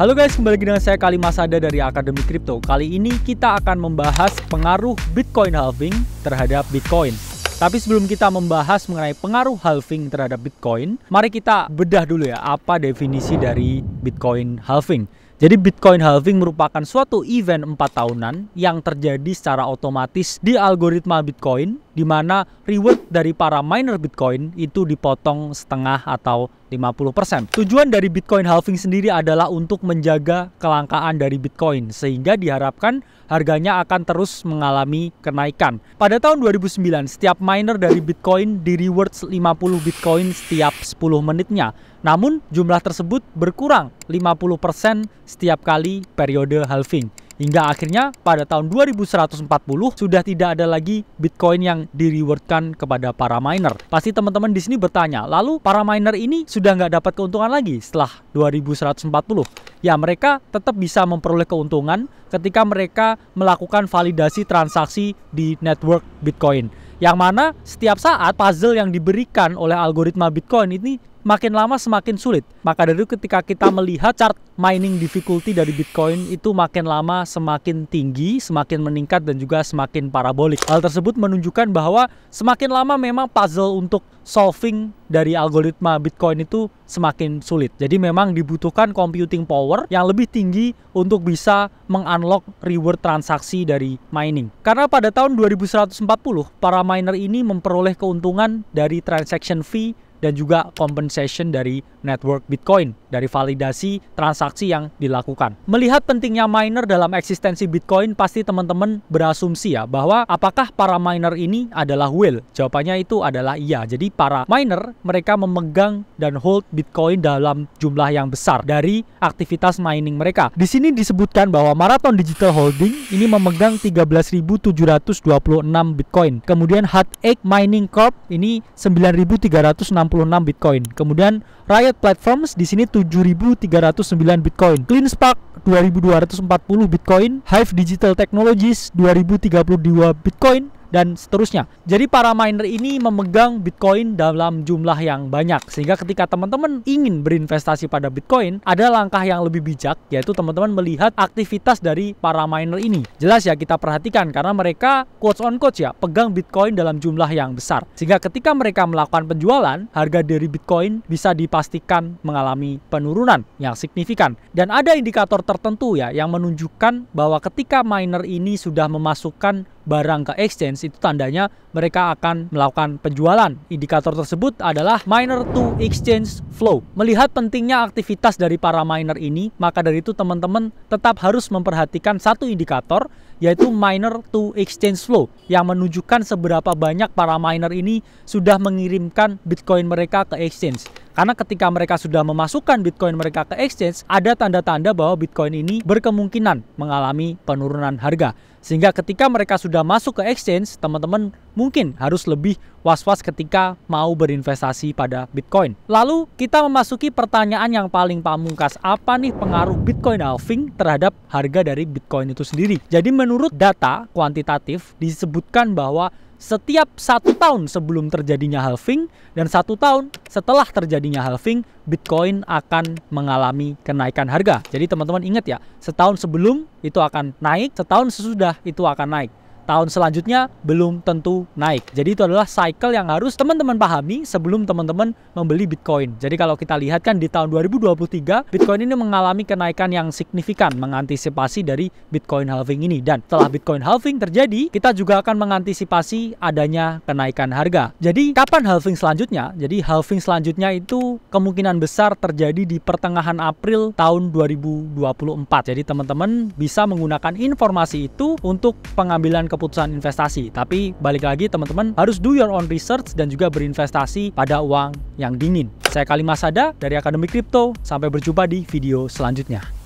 Halo guys, kembali lagi dengan saya Kali Masada dari Akademi Kripto. Kali ini kita akan membahas pengaruh Bitcoin halving terhadap Bitcoin. Tapi sebelum kita membahas mengenai pengaruh halving terhadap Bitcoin, mari kita bedah dulu ya apa definisi dari Bitcoin halving. Jadi Bitcoin halving merupakan suatu event 4 tahunan yang terjadi secara otomatis di algoritma Bitcoin di mana reward dari para miner Bitcoin itu dipotong setengah atau 50%. Tujuan dari Bitcoin halving sendiri adalah untuk menjaga kelangkaan dari Bitcoin sehingga diharapkan harganya akan terus mengalami kenaikan. Pada tahun 2009, setiap miner dari Bitcoin di reward 50 Bitcoin setiap 10 menitnya. Namun jumlah tersebut berkurang 50% setiap kali periode halving. Hingga akhirnya pada tahun 2140 sudah tidak ada lagi Bitcoin yang direwardkan kepada para miner. Pasti teman-teman di sini bertanya, lalu para miner ini sudah nggak dapat keuntungan lagi setelah 2140? Ya mereka tetap bisa memperoleh keuntungan ketika mereka melakukan validasi transaksi di network Bitcoin. Yang mana setiap saat puzzle yang diberikan oleh algoritma Bitcoin ini makin lama semakin sulit. Maka dari itu ketika kita melihat chart mining difficulty dari Bitcoin itu makin lama semakin tinggi, semakin meningkat dan juga semakin parabolik. Hal tersebut menunjukkan bahwa semakin lama memang puzzle untuk solving dari algoritma Bitcoin itu semakin sulit. Jadi memang dibutuhkan computing power yang lebih tinggi untuk bisa mengunlock reward transaksi dari mining. Karena pada tahun 2140, para miner ini memperoleh keuntungan dari transaction fee dan juga compensation dari network Bitcoin dari validasi transaksi yang dilakukan. Melihat pentingnya miner dalam eksistensi Bitcoin, pasti teman-teman berasumsi ya bahwa apakah para miner ini adalah whale? Jawabannya itu adalah iya. Jadi para miner mereka memegang dan hold Bitcoin dalam jumlah yang besar dari aktivitas mining mereka. Di sini disebutkan bahwa Marathon Digital Holding ini memegang 13.726 Bitcoin. Kemudian Hut Egg Mining Corp ini 9.360 Bitcoin. Kemudian Riot Platforms di sini 7.309 Bitcoin. Clean CleanSpark 2.240 Bitcoin. Hive Digital Technologies 2.032 Bitcoin dan seterusnya. Jadi para miner ini memegang Bitcoin dalam jumlah yang banyak sehingga ketika teman-teman ingin berinvestasi pada Bitcoin, ada langkah yang lebih bijak yaitu teman-teman melihat aktivitas dari para miner ini. Jelas ya kita perhatikan karena mereka quotes on quotes ya pegang Bitcoin dalam jumlah yang besar. Sehingga ketika mereka melakukan penjualan, harga dari Bitcoin bisa dipastikan mengalami penurunan yang signifikan. Dan ada indikator tertentu ya yang menunjukkan bahwa ketika miner ini sudah memasukkan barang ke exchange itu tandanya mereka akan melakukan penjualan. Indikator tersebut adalah miner to exchange flow. Melihat pentingnya aktivitas dari para miner ini, maka dari itu teman-teman tetap harus memperhatikan satu indikator yaitu miner to exchange flow yang menunjukkan seberapa banyak para miner ini sudah mengirimkan Bitcoin mereka ke exchange. Karena ketika mereka sudah memasukkan Bitcoin mereka ke exchange, ada tanda-tanda bahwa Bitcoin ini berkemungkinan mengalami penurunan harga. Sehingga ketika mereka sudah masuk ke exchange, teman-teman mungkin harus lebih was-was ketika mau berinvestasi pada Bitcoin. Lalu kita memasuki pertanyaan yang paling pamungkas, apa nih pengaruh Bitcoin halving terhadap harga dari Bitcoin itu sendiri? Jadi menurut data kuantitatif disebutkan bahwa setiap satu tahun sebelum terjadinya halving dan satu tahun setelah terjadinya halving Bitcoin akan mengalami kenaikan harga. Jadi teman-teman ingat ya, setahun sebelum itu akan naik, setahun sesudah itu akan naik tahun selanjutnya belum tentu naik. Jadi itu adalah cycle yang harus teman-teman pahami sebelum teman-teman membeli Bitcoin. Jadi kalau kita lihat kan di tahun 2023 Bitcoin ini mengalami kenaikan yang signifikan mengantisipasi dari Bitcoin halving ini dan setelah Bitcoin halving terjadi, kita juga akan mengantisipasi adanya kenaikan harga. Jadi kapan halving selanjutnya? Jadi halving selanjutnya itu kemungkinan besar terjadi di pertengahan April tahun 2024. Jadi teman-teman bisa menggunakan informasi itu untuk pengambilan keputusan keputusan investasi. Tapi balik lagi teman-teman harus do your own research dan juga berinvestasi pada uang yang dingin. Saya Kalimah Sada dari Akademi Kripto. Sampai berjumpa di video selanjutnya.